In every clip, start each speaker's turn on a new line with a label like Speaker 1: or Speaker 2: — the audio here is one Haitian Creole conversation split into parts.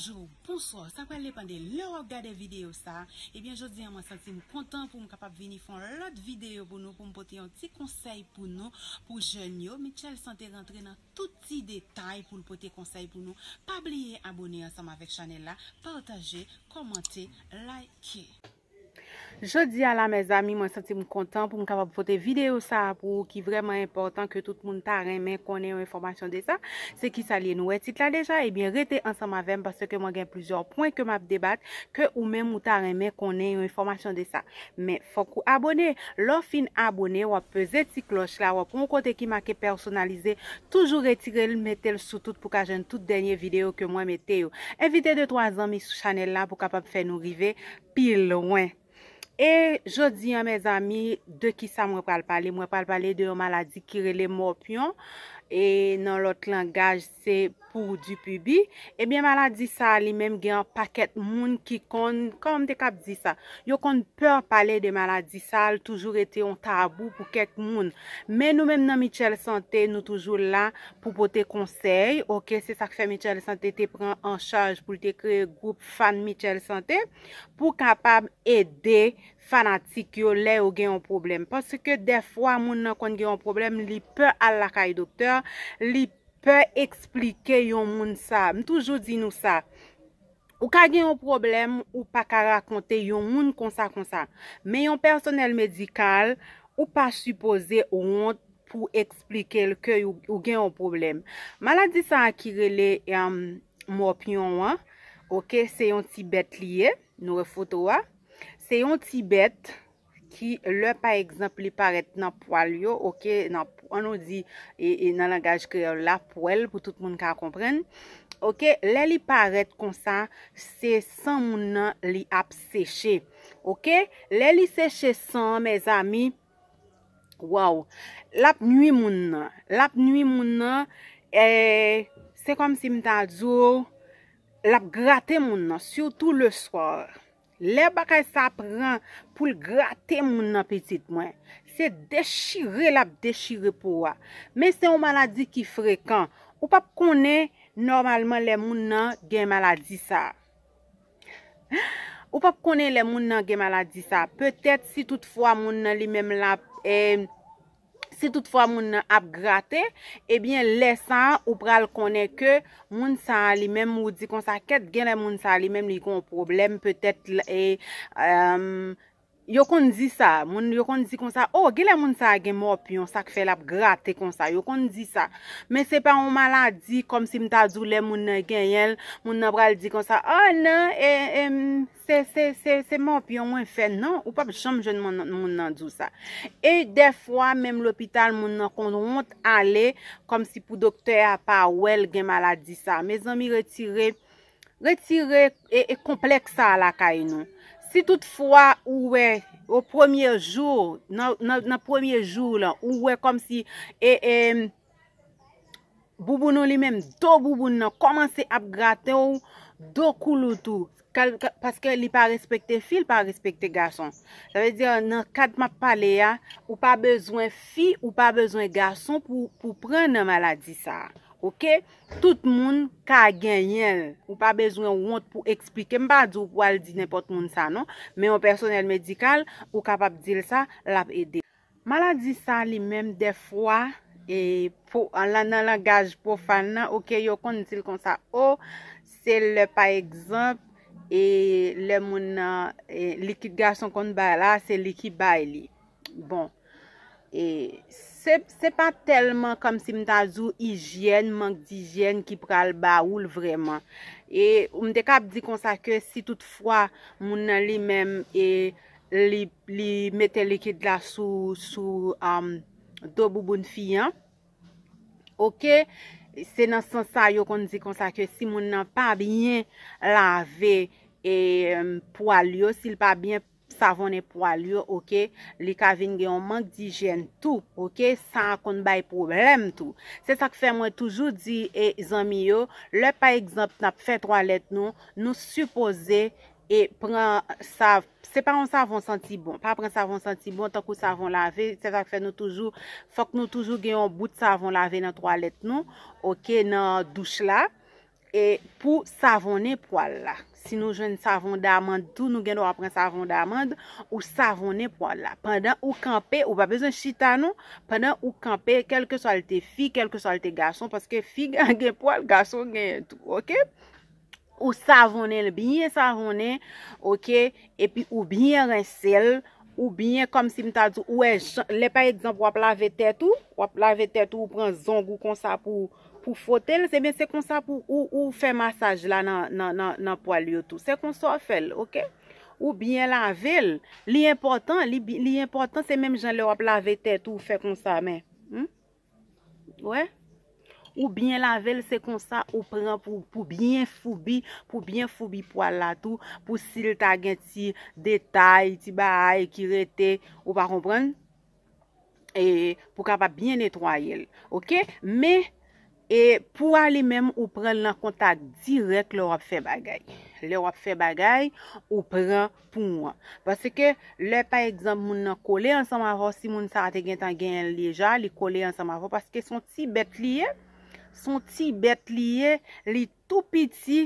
Speaker 1: Jou, pounso, sa kwen le pande lor gade video sa, ebyen jodi yon mwen santi mwen kontan pou mwen kapap vini fon lot video pou nou, pou mwen pote yon ti konsey pou nou, pou jen yo. Michel sante rentre nan touti detay pou mwen pote konsey pou nou. Pabliye abonye ansama vek chanel la, partaje, komante, like. Jodi ala, me zami, mwen santi mwen kontan pou mwen kapap fote videyo sa pou ki vreman important ke tout moun ta reme konen yon informasyon de sa. Se ki sa liye nou etik la deja, ebyen eh rete ansan ma vem parce ke mwen gen plusieurs pwen ke mwen ap debat ke ou men moun ta reme konen yon informasyon de sa. Men, fok ou abone, lor fin abone, wap pese ti kloch la, wap mwen kote ki ma ke personalize, toujou retirel, metel soutout pou ka jen tout denye videyo ke mwen metel yo. Evite de 3 an mi sou chanel la pou kapap fe nou rive pil ouen. E jodi an men zami de ki sa mwen pal pale, mwen pal pale de yon maladi kirele mopyon. E nan lot langaj, se pou di pubi. Ebyen, maladi sal, li menm gen pa ket moun ki kon, kon mte kap di sa. Yo kon peur pale de maladi sal, toujou ete yon tabou pou ket moun. Men nou menm nan Mitchell Santé, nou toujou la pou pou te konsey. Ok, se sa kfe Mitchell Santé te pren an chaj pou te kreye group fan Mitchell Santé. Pou kapab ede sa. Fanatik yo le ou gen yon problem Paske defwa moun nan kon gen yon problem Li pe al lakay doktor Li pe eksplike yon moun sa M toujou di nou sa Ou ka gen yon problem Ou pa ka rakonte yon moun konsa konsa Men yon personel medikal Ou pa supose ou ont Pou eksplike lke ou gen yon problem Maladi sa akirele Mopyon wan Ok se yon ti bet liye Nou refoto wan Se yon Tibet ki lè pa eksemp li paret nan pwal yo, ok, nan pwal yo di, e, e, nan langaj kre la pwal pou tout moun ka kompren, ok, lè li paret konsa se san moun nan li ap seche, ok, lè li seche san, mez ami, waw, l ap nwi moun nan, l ap nwi moun nan, e, se kom si mta dzo, l ap grate moun nan, sou tou le swar. Le bakay sa pran pou l grate moun nan petit mwen. Se dechire lap, dechire pou wa. Men se ou maladi ki frekan. Ou pap konen, normalman le moun nan gen maladi sa. Ou pap konen le moun nan gen maladi sa. Petet si toutfwa moun nan li menm lap e... Eh, Si toutfwa moun ap grate, ebyen eh lesan ou pral konen ke moun sali. Mem moudi konsaket gen a moun sali. Mem li kon problem, petet e... Eh, euh, Yo kon di sa, moun yo kon di kon sa, o, oh, gile moun sa gen mwop yon sa kfe lap grate kon sa, yo kon di sa, men se pa moun maladi, kom si mta doulè moun gen yel, moun nan bral di kon sa, o, oh, nan, e, e, se, se, se, se, se mwop yon mwen fe, nan, ou pap chanm jen moun nan dou sa. E defwa, menm l'opital moun nan kon ront ale, kom si pou doktè a pa, ou el gen maladi sa, men zon mi retire, retire, e, e, komplek sa la kay nou. Si tout fwa, ouwe, ou premier jou, nan premier jou la, ouwe kom si, e, e, boubounou li menm, to boubounou, koman se apgrate ou, do kouloutou. Paske li pa respekte fi, li pa respekte gason. Sa ve diyan, nan kat map pale ya, ou pa bezwen fi, ou pa bezwen gason pou pren nan maladi sa. Ok, tout moun ka gen yel. Ou pa bezwen ou ont pou eksplike. Mpa di ou pou al di nepot moun sa, non? Men yo personel medikal, ou kapap dil sa, la ap ede. Maladi sa li menm defwa, e pou an lan langaj pou fana, ok, yo kon nitil kon sa. O, se le pa egzamp, e le moun e likid gaj son kon bay la, se likid bay li. Bon, e... Se pa telman kom si mta zou hijyen, mank di hijyen ki pral baoul vreman. E mte kap di konsa ke si toutfwa moun nan li menm e, li mete likid la sou do buboun fiyan. Ok, se nan sensa yo kon di konsa ke si moun nan pa binyen lave e poalyo, si l pa binyen poalyo, Savon e po al yo, ok, li kavin gen yon mank di jen tou, ok, san akon bay problem tou. Se sak fe mwen toujou di e zanmi yo, le pa egzant nap fe trwalet nou, nou supose e pren savon, se pa yon savon santi bon, pa pren savon santi bon, tan kou savon lave, se sak fe nou toujou, fok nou toujou gen yon bout savon lave nan trwalet nou, ok, nan douche la, e pou savon e po al la. Si nou jwen savon de amand, tout nou gen nou apren savon de amand, ou savon ne pou ala. Pendan ou kampe, ou ba bezon chita nou, pendant ou kampe, kelke sol te fi, kelke sol te gason, paske fi gen gen pou al, gason gen tout, ok? Ou savon ne, le binye savon ne, ok? E pi ou binye rensel, ou binye kom si mta dzu, ou e chan, le paye dzan pou wap lave tetou, wap lave tetou, ou pren zongo kon sa pou... pou fotel, semen se kon sa pou ou ou fe masaj la nan pou al yo tou. Se kon sa ou fel, ok? Ou bien lavel, li important, li important se menm jan le wap lave tet ou fe kon sa men. Ou bien lavel, se kon sa ou pren pou bien fubi, pou bien fubi pou al la tou, pou sil ta gen ti detay, ti bay, ki rete, ou pa kompren? E pou ka pa bien netwayel. Ok? Me, E pou alimem ou pren lan kontak direk le wap fe bagay. Le wap fe bagay ou pren pou an. Pase ke le pa egzamb moun nan kole an saman ro si moun sa ate gen tan gen leja. Li kole an saman ro. Pase ke son ti bet liye. Son ti bet liye. Li tou piti.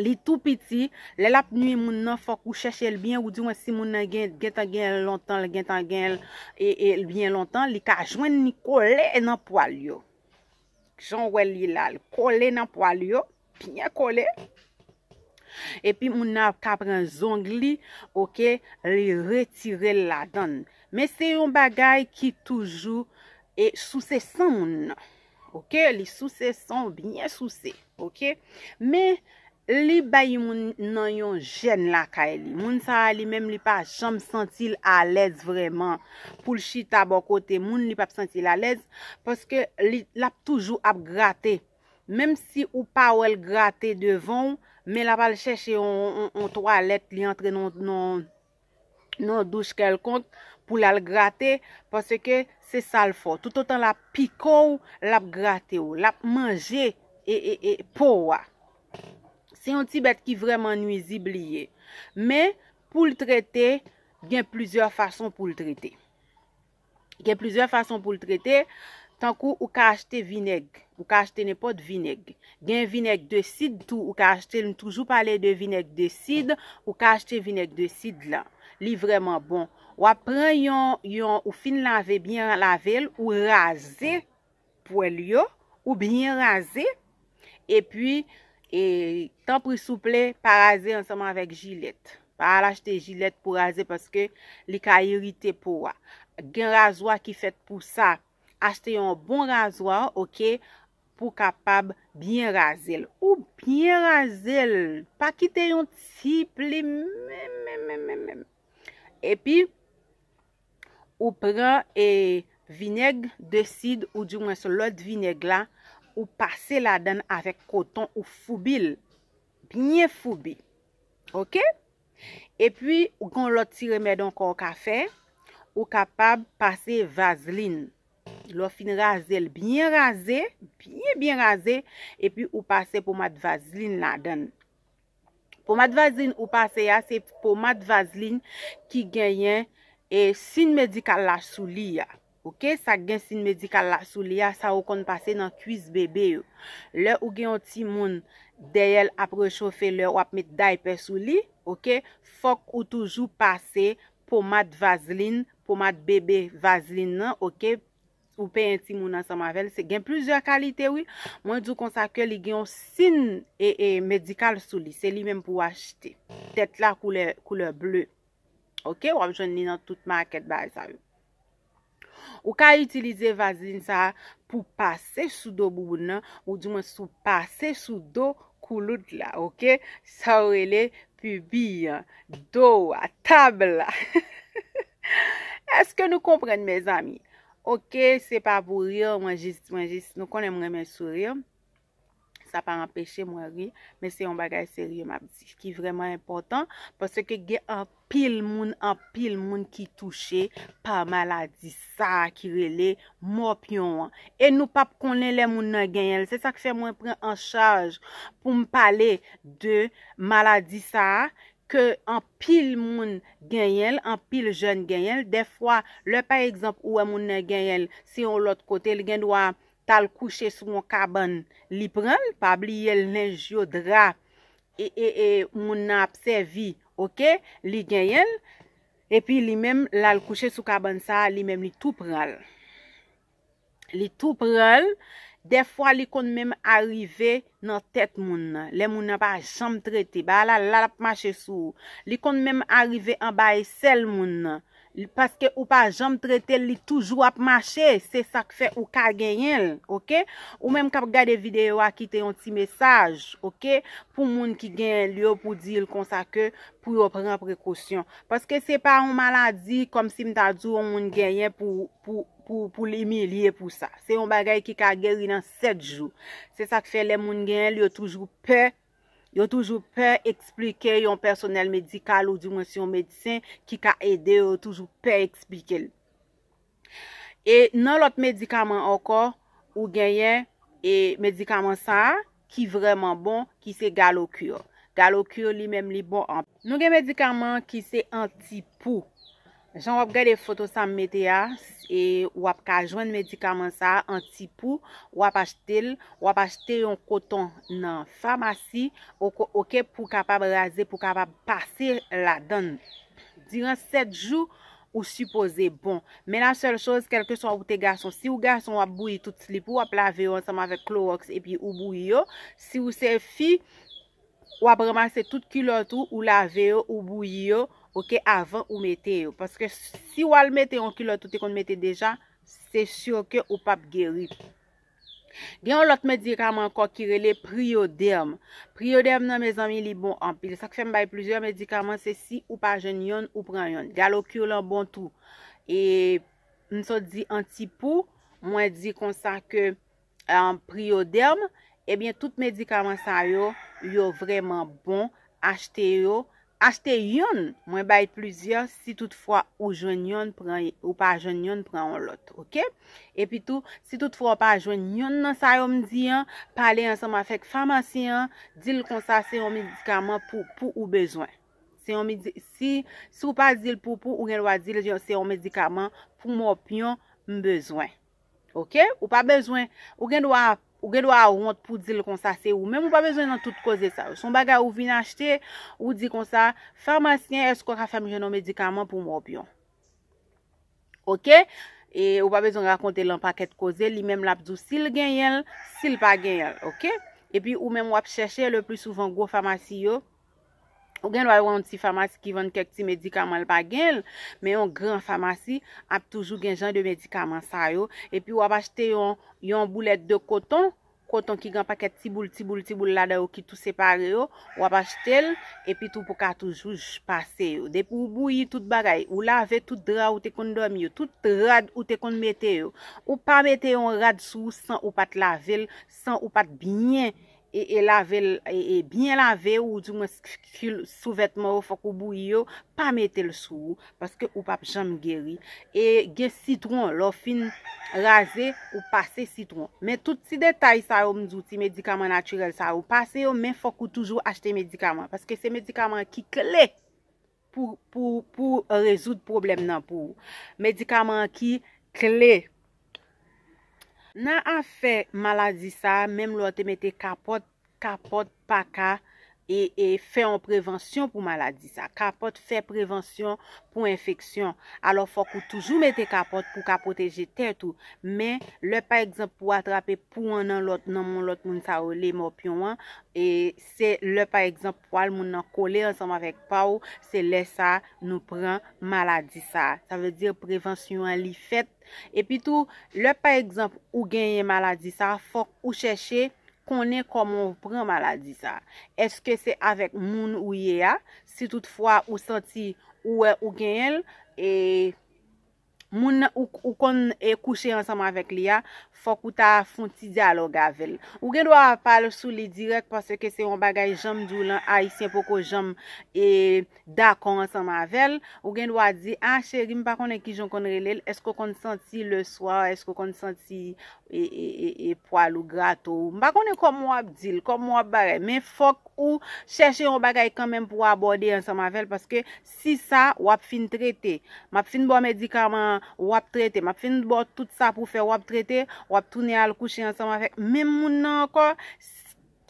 Speaker 1: Li tou piti. Le lap nye moun nan fok ou cheche el bien ou diwen si moun nan gen tan gen lontan. Le gen tan gen el e, bien lontan. Li ka ajwen ni kole enan pou al yo. jan wè li la, li kole nan pwa li yo, pi nye kole, epi moun av kapren zong li, ok, li retire la dan. Men se yon bagay ki toujou, e souse son, moun. Ok, li souse son, bi nye souse, ok. Men, Li bayi moun nan yon jen la ka e li. Moun sa a li mem li pa jom sentil alèz vreman. Poul chita bo kote, moun li pap sentil alèz. Paske li lap toujou ap gratè. Mem si ou pa ou el gratè devon, me la pal chèche yon toalet li antre non, non, non douj kel kont pou lal gratè. Paske se sal fò. Tout an la pikou, lap gratè ou. Lap manje e, e, e, pou wak. Se yon tibet ki vreman nwizib liye. Me pou l trete, gen plizor fason pou l trete. Gen plizor fason pou l trete, tankou ou ka achete vineg. Ou ka achete nepo d'vineg. Gen vineg de sid tou ou ka achete. Nou toujou pale de vineg de sid. Ou ka achete vineg de sid la. Li vreman bon. Ou apren yon ou fin lave, bien lave, ou raze. Pou el yo. Ou bin raze. E pi... E tan pou souple, pa raze anseman vek jilet. Pa al achete jilet pou raze, paske li ka yorite pou wa. Gen razwa ki fet pou sa, achete yon bon razwa, ok, pou kapab bien razel. Ou bien razel, pa kite yon siple, mem, mem, mem, mem, mem. E pi, ou pre, e vineg de sid, ou di mwen se lot vineg la, Ou pase la dan avek koton ou fubil. Bine fubi. Ok? E pi, ou kon loti remèd an kon kafe, ou kapab pase vazlin. Lo fin razel, bine raze, bine bine raze, e pi ou pase pomade vazlin la dan. Pomade vazlin ou pase ya, se pomade vazlin ki genyen e sin medikal la souli ya. Ok, sa gen sin medikal la sou li a, sa ou kon pase nan kuis bebe ou. Le ou gen yon timoun deyel aprechofe le ou apme daype sou li, ok, fok ou toujou pase pomade vaseline, pomade bebe vaseline nan, ok, ou pe yon timoun nan sa mavel. Se gen plizor kalite ou, mwen djou kon sa ke li gen yon sin e, e medikal sou li, se li men pou achite. Tet la koule ble, ok, ou apme joun li nan tout market bay sa ou. Ou ka itilize vazin sa pou pase sou do boubou nan, ou di man sou pase sou do koulout la, ok? Sa ou rele pubi, do, tab la. Eske nou komprenn, me zami? Ok, se pa pou riyon, mwen jist, mwen jist, nou konen mwen mwen sou riyon. ta pa empèche mwen ri, men se yon bagay serye mabdi, ki vreman important, pwese ke ge an pil moun, an pil moun ki touche, pa maladi sa, ki rele mòp yon an. E nou pap konen le moun nan genyel, se sa ki se mwen pren an chaj, pou m pale de maladi sa, ke an pil moun genyel, an pil joun genyel, de fwa, le pa ekzamp ouwe moun nan genyel, se yon lot kote, li genyewa, tal kouche sou moun kaban li pral, pa bli yel nej yo dra, e e e moun apsevi, oke, li gen yel, e pi li men lal kouche sou kaban sa, li men li tou pral. Li tou pral, defwa li kon menm arrive nan tet moun, le moun apaj chanm treti, ba la lap mache sou, li kon menm arrive an bay sel moun, Paske ou pa jom trete li toujou ap mache, se sak fe ou ka genyen, ou menm kap gade videyo akite yon ti mesaj, pou moun ki genyen li yo pou di yon konsake pou yon pren prekosyon. Paske se pa yon maladi kom si mta djou yon moun genyen pou li milye pou sa. Se yon bagay ki ka genyen yon 7 jou, se sak fe le moun genyen li yo toujou pe. Yo toujou pe eksplike yon personel medikal ou dimensyon medisyen ki ka ede, yo toujou pe eksplike l. E nan lot medikaman anko ou genye, e medikaman sa ki vreman bon ki se galo kyo. Galo kyo li menm li bon an. Nou gen medikaman ki se anti pou. Jan wap gade foto san mwete ya, e wap ka jwen medikaman sa, an tipou, wap achte l, wap achte yon koton nan famasi, ok pou kapab raze, pou kapab pase la don. Diran 7 jou, ou suppose bon. Menan sel chos, kelke chwa wote gason, si wou gason wap bouye tout slipou, wap lave yo ansama vek kloox, e pi ou bouye yo, si wou se fi, wap remase tout kilotou, ou lave yo, ou bouye yo, Ou ke avan ou mete yo. Paske si wal mete yon ki lout ou te kon mete deja, se syo ke ou pap gerit. Gen yon lot medikaman kwa kirele prioderm. Prioderm nan me zami li bon amp. Il sak fèm bay plusieurs medikaman se si ou pa jen yon ou pran yon. Galo ki yon lan bon tou. E nso di antipou, mwen di konsa ke prioderm ebyen tout medikaman sa yo yo vreman bon achte yo Ache te yon, mwen bay plusieurs, si tout fwa ou jwen yon, ou pa jwen yon, pran on lot, ok? E pi tou, si tout fwa ou pa jwen yon, nan sa yo mdi yon, pale ansama fek famasyen, dil kon sa se yon medikaman pou ou bezwen. Si ou pa dil pou pou, ou gen do a dil yo se yon medikaman pou mwen opyon mbezwen, ok? Ou pa bezwen, ou gen do a... Ou gen do a ouwant pou dil kon sa se ou. Mem ou pa bezon nan tout koze sa. Son baga ou vin achete ou di kon sa. Farmasyen esko ka fèm jenon medikaman pou mwop yon. Ok? E ou pa bezon rakonte lan paket koze. Li mem lap zou sil gen yon, sil pa gen yon. Ok? E pi ou mem wap chèche le plus souvan go farmasy yo. Ou gen lwa yon ti famasi ki ven kek ti medikaman lpa gen l, men yon gran famasi ap toujou gen jan de medikaman sa yo. E pi wap achete yon boulet de koton, koton ki gen paket ti boule, ti boule, ti boule la da yo ki tou separe yo, wap achete l, e pi tou pou ka toujou jpase yo. Depi ou bouye tout bagay, ou lave tout dra ou te kon dorm yo, tout rad ou te kon mete yo. Ou pa mete yon rad sou san ou pat lavel, san ou pat binyen, E, e lave, e, e byen lave ou di mwen sou vetmou fokou bou yo, pa mette l sou ou, paske ou pap jam gery. E ge sitron, lo fin raze ou pase sitron. Men tout si detay sa ou mdouti, medikaman naturel sa ou pase yo, men fokou toujou achete medikaman. Paske se medikaman ki kle pou rezout problem nan pou ou. Medikaman ki kle kwa. Na afe malazi sa, mem lote mete kapot paka E, e fè an prevensyon pou maladi sa. Kapote fè prevensyon pou infeksyon. Alo fòk ou toujou mette kapote pou kapote jetè tou. Men, lè pa ekzamp pou atrapè pou an an lot nan mon lot moun sa ou lè mòp yon an. E se lè pa ekzamp pou al moun nan kole ansanm avèk pa ou, se lè sa nou pran maladi sa. Sa vè dir prevensyon li fèt. E pi tou, lè pa ekzamp ou genye maladi sa, fòk ou chèche... konen komon pran maladi sa. Eske se avek moun ou ye a, si toutfwa ou santi ouwe ou genyel, e... e moun ou kon e kouche anseman vek li ya, fok ou ta foun ti dialoga vel. Ou gen dwa apal sou li direk pase ke se yon bagay jom djou lan a yisye poko jom e dakon anseman vel. Ou gen dwa di, an ah, cheri, mi pa konen ki jom konre lel, esko kon senti le swa, esko kon senti e, e, e, e poal ou grato. Mi pa konen kom wap dil, kom wap bare, men fok ou cheshe yon bagay kanmen pou wap bode anseman vel paske si sa wap fin trete. Map fin bo medikaman anseman Wap trete, ma fin bo tout sa pou fe wap trete Wap toune al kouche ansama Fek, men moun ankor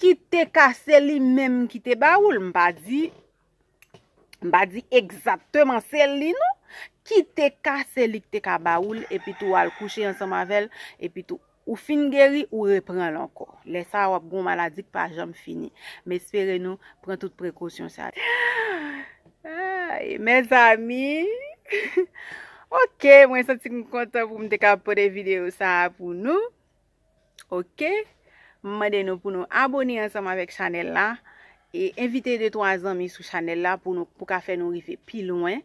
Speaker 1: Ki te ka seli menm ki te baoul Mba di Mba di egzapte man seli nou Ki te ka seli ki te ka baoul E pi tou al kouche ansama vel E pi tou Ou fin geri ou repren lankor Lesa wap goun maladik pa jom fini Men spere nou, pren tout prekousyon sa Aie Men zami Ok, mwen sèm si mwen kontan pou mwen dekab pou de video sa pou nou. Ok, mwen den nou pou nou abonye ansèm anvek chanel la. E invite de to an zanmi sou chanel la pou ka fè nou rive pi lwen.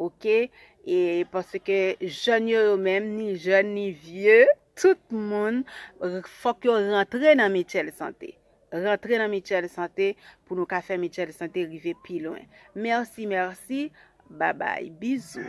Speaker 1: Ok, e pwoske joun yo mèm, ni joun, ni vie, tout moun fòk yo rentre nan mè tchèl sante. Rentre nan mè tchèl sante pou nou ka fè mè tchèl sante rive pi lwen. Mersi, mersi, babay, bizou.